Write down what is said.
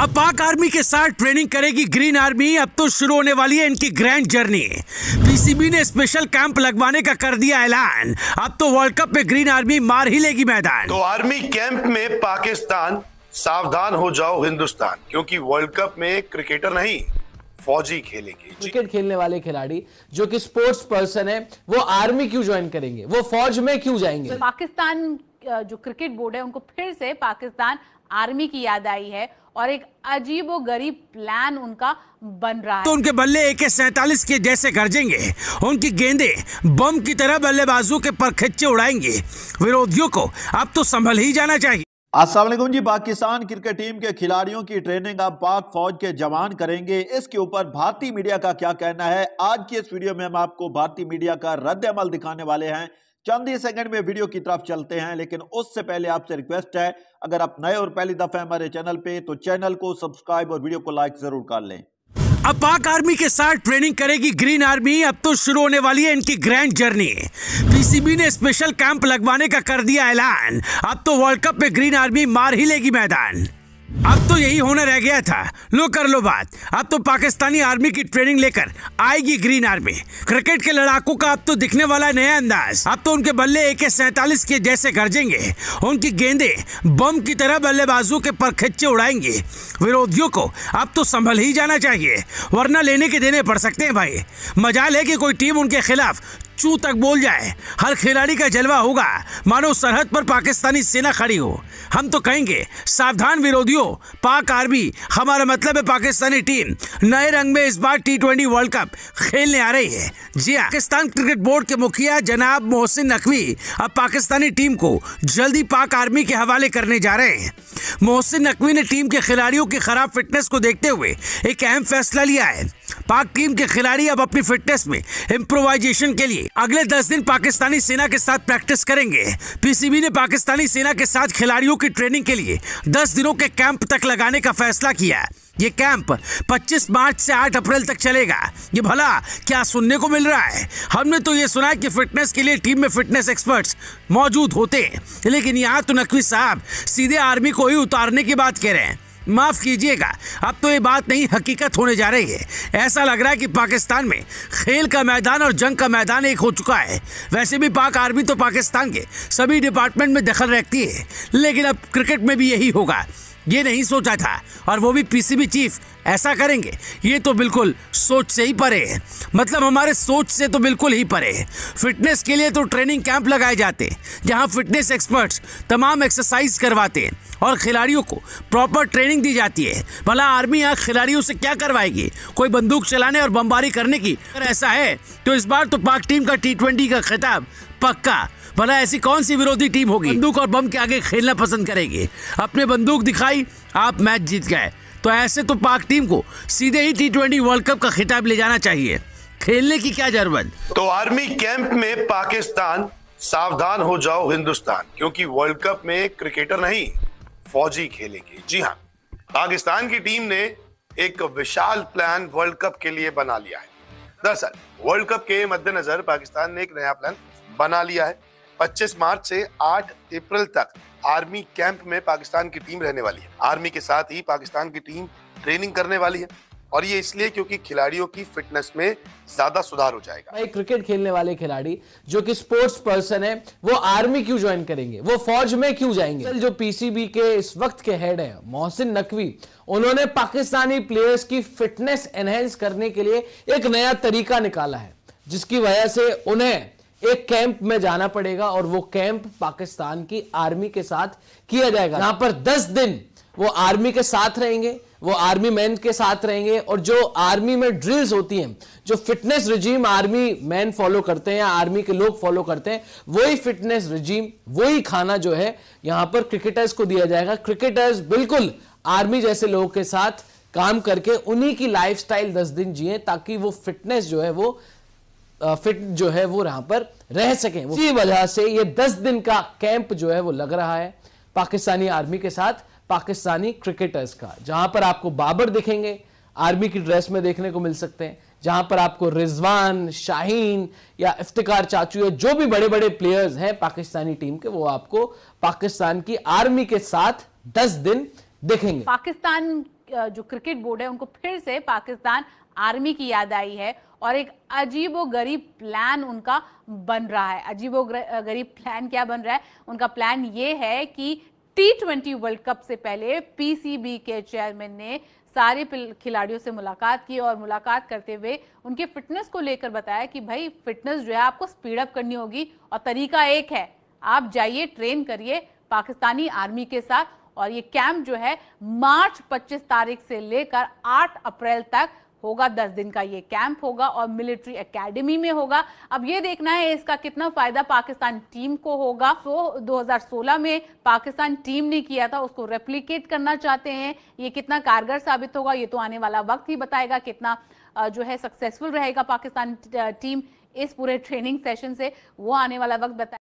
अब पाक आर्मी के साथ ट्रेनिंग करेगी ग्रीन आर्मी अब तो शुरू होने वाली है इनकी ग्रैंड जर्नी पीसीबी ने स्पेशल कैंप लगवाने का कर दिया ऐलान अब तो वर्ल्ड कप में ग्रीन आर्मी मार ही लेगी मैदान तो आर्मी कैंप में पाकिस्तान सावधान हो जाओ हिंदुस्तान क्योंकि वर्ल्ड कप में क्रिकेटर नहीं फौजी खेलेंगे क्रिकेट खेलने वाले खिलाड़ी जो कि स्पोर्ट्स पर्सन है वो आर्मी क्यों ज्वाइन करेंगे वो फौज में क्यों जाएंगे तो पाकिस्तान जो क्रिकेट बोर्ड है उनको फिर से पाकिस्तान आर्मी की याद आई है और एक अजीब गरीब प्लान उनका बन रहा है तो उनके बल्ले एके सैतालीस के जैसे गरजेंगे उनकी गेंदे बम की तरह बल्लेबाजों के पर खिच्चे उड़ाएंगे विरोधियों को अब तो संभल ही जाना चाहिए असलम जी पाकिस्तान क्रिकेट टीम के खिलाड़ियों की ट्रेनिंग अब पाक फौज के जवान करेंगे इसके ऊपर भारतीय मीडिया का क्या कहना है आज की इस वीडियो में हम आपको भारतीय मीडिया का रद्द अमल दिखाने वाले हैं चंद ही सेकंड में वीडियो की तरफ चलते हैं लेकिन उससे पहले आपसे रिक्वेस्ट है अगर आप नए और पहली दफा हमारे चैनल पे तो चैनल को सब्सक्राइब और वीडियो को लाइक जरूर कर लें अब पाक आर्मी के साथ ट्रेनिंग करेगी ग्रीन आर्मी अब तो शुरू होने वाली है इनकी ग्रैंड जर्नी पीसीबी ने स्पेशल कैंप लगवाने का कर दिया ऐलान अब तो वर्ल्ड कप में ग्रीन आर्मी मार ही लेगी मैदान अब तो यही होना रह गया था लो कर लो बात अब तो पाकिस्तानी आर्मी की ट्रेनिंग लेकर आएगी ग्रीन आर्मी क्रिकेट के लड़ाकों का अब तो दिखने वाला नया अंदाज अब तो उनके बल्ले एके सैतालीस के जैसे गरजेंगे उनकी गेंदे बम की तरह बल्लेबाजों के पर खिच्चे उड़ाएंगे विरोधियों को अब तो संभल ही जाना चाहिए वरना लेने के देने पड़ सकते हैं भाई मजाल है कि कोई टीम उनके खिलाफ चू तक बोल जाए हर खिलाड़ी का जलवा होगा मानो सरहद पर पाकिस्तानी सेना खड़ी हो हम तो कहेंगे सावधान विरोधियों पाक आर्मी हमारा मतलब है पाकिस्तानी टीम नए रंग में इस बार टी ट्वेंटी वर्ल्ड कप खेलने आ रही है जी हाँ, पाकिस्तान क्रिकेट बोर्ड के मुखिया जनाब मोहसिन नकवी अब पाकिस्तानी टीम को जल्दी पाक आर्मी के हवाले करने जा रहे हैं मोहसिन नकवी ने टीम के खिलाड़ियों की खराब फिटनेस को देखते हुए एक अहम फैसला लिया है पाक टीम के खिलाड़ी अब अपनी फिटनेस में इम्प्रोवाइजेशन के लिए अगले दस दिन पाकिस्तानी सेना के साथ प्रैक्टिस करेंगे पीसीबी ने पाकिस्तानी सेना के साथ खिलाड़ियों की ट्रेनिंग के लिए दस दिनों के कैंप तक लगाने का फैसला किया ये कैंप 25 मार्च से 8 अप्रैल तक चलेगा ये भला क्या सुनने को मिल रहा है हमने तो ये सुना है कि फिटनेस के लिए टीम में फिटनेस एक्सपर्ट्स मौजूद होते लेकिन यहाँ तो नकवी साहब सीधे आर्मी को ही उतारने की बात कह रहे हैं माफ़ कीजिएगा अब तो ये बात नहीं हकीकत होने जा रही है ऐसा लग रहा है कि पाकिस्तान में खेल का मैदान और जंग का मैदान एक हो चुका है वैसे भी पाक आर्मी तो पाकिस्तान के सभी डिपार्टमेंट में दखल रखती है लेकिन अब क्रिकेट में भी यही होगा ये नहीं सोचा था और वो भी पीसीबी चीफ ऐसा करेंगे ये तो बिल्कुल सोच से ही परे है मतलब हमारे सोच से तो बिल्कुल ही परे है फिटनेस के लिए तो ट्रेनिंग कैंप लगाए जाते हैं जहाँ फिटनेस एक्सपर्ट्स तमाम एक्सरसाइज करवाते हैं और खिलाड़ियों को प्रॉपर ट्रेनिंग दी जाती है भला आर्मी यहाँ खिलाड़ियों से क्या करवाएगी कोई बंदूक चलाने और बमबारी करने की अगर ऐसा है तो इस बार तो पाक टीम का टी ट्वेंटी का खिताब पक्का भला ऐसी कौन सी विरोधी टीम होगी बंदूक और बम के आगे खेलना पसंद करेगी अपने बंदूक दिखाई आप मैच जीत गए तो ऐसे तो पाक टीम को सीधे ही टी ट्वेंटी वर्ल्ड कप का खिताब ले जाना चाहिए खेलने की क्या जरूरत तो आर्मी कैंप में पाकिस्तान सावधान हो जाओ हिंदुस्तान क्योंकि वर्ल्ड कप में क्रिकेटर नहीं फौजी खेलेंगे जी हाँ पाकिस्तान की टीम ने एक विशाल प्लान वर्ल्ड कप के लिए बना लिया है दरअसल वर्ल्ड कप के मद्देनजर पाकिस्तान ने एक नया प्लान बना लिया है 25 मार्च से 8 अप्रैल तक आर्मी कैंप में पाकिस्तान की टीम रहने वाली है आर्मी के साथ ही पाकिस्तान की टीम ट्रेनिंग करने वाली है और ये इसलिए क्योंकि खिलाड़ियों की फिटनेस में ज्यादा सुधार हो जाएगा एक क्रिकेट खेलने वाले खिलाड़ी जो कि स्पोर्ट्स पर्सन है वो आर्मी क्यों ज्वाइन करेंगे वो फौज में क्यों जाएंगे जो पीसीबी के इस वक्त के हेड है मोहसिन नकवी उन्होंने पाकिस्तानी प्लेयर्स की फिटनेस एनहेंस करने के लिए एक नया तरीका निकाला है जिसकी वजह से उन्हें एक कैंप में जाना पड़ेगा और वो कैंप पाकिस्तान की आर्मी के साथ किया जाएगा यहां पर दस दिन वो आर्मी के साथ रहेंगे वो आर्मी मैन के साथ रहेंगे और जो आर्मी में ड्रिल्स होती हैं जो fitness regime army man follow करते हैं या आर्मी के लोग फॉलो करते हैं वही फिटनेस रिजीम वही खाना जो है यहां पर क्रिकेटर्स को दिया जाएगा क्रिकेटर्स बिल्कुल आर्मी जैसे लोगों के साथ काम करके उन्हीं की लाइफस्टाइल दस दिन जिए ताकि वो फिटनेस जो है वो फिट जो है वो यहां पर रह सके इसी वजह से ये दस दिन का कैंप जो है वो लग रहा है पाकिस्तानी आर्मी के साथ पाकिस्तानी क्रिकेटर्स का जहां पर आपको बाबर दिखेंगे आर्मी की ड्रेस में देखने को मिल सकते हैं जहां पर आपको रिजवान शाहीन या इफ्तिकार चाचू या जो भी बड़े बड़े प्लेयर्स हैं पाकिस्तानी टीम के वो आपको पाकिस्तान की आर्मी के साथ दस दिन देखेंगे पाकिस्तान जो क्रिकेट बोर्ड है उनको फिर से पाकिस्तान आर्मी की याद आई है और एक अजीबो गरीब प्लान उनका बन रहा है अजीबो गरीब प्लान क्या बन रहा है उनका प्लान ये है कि टी ट्वेंटी वर्ल्ड कप से पहले पीसीबी के चेयरमैन ने सारे खिलाड़ियों से मुलाकात की और मुलाकात करते हुए उनके फिटनेस को लेकर बताया कि भाई फिटनेस जो है आपको स्पीड अप करनी होगी और तरीका एक है आप जाइए ट्रेन करिए पाकिस्तानी आर्मी के साथ और ये कैंप जो है मार्च 25 तारीख से लेकर 8 अप्रैल तक होगा दस दिन का ये कैंप होगा और मिलिट्री एकेडमी में होगा अब ये देखना है इसका कितना फायदा पाकिस्तान टीम को होगा सो तो 2016 में पाकिस्तान टीम ने किया था उसको रेप्लीकेट करना चाहते हैं ये कितना कारगर साबित होगा ये तो आने वाला वक्त ही बताएगा कितना जो है सक्सेसफुल रहेगा पाकिस्तान टीम इस पूरे ट्रेनिंग सेशन से वो आने वाला वक्त बताए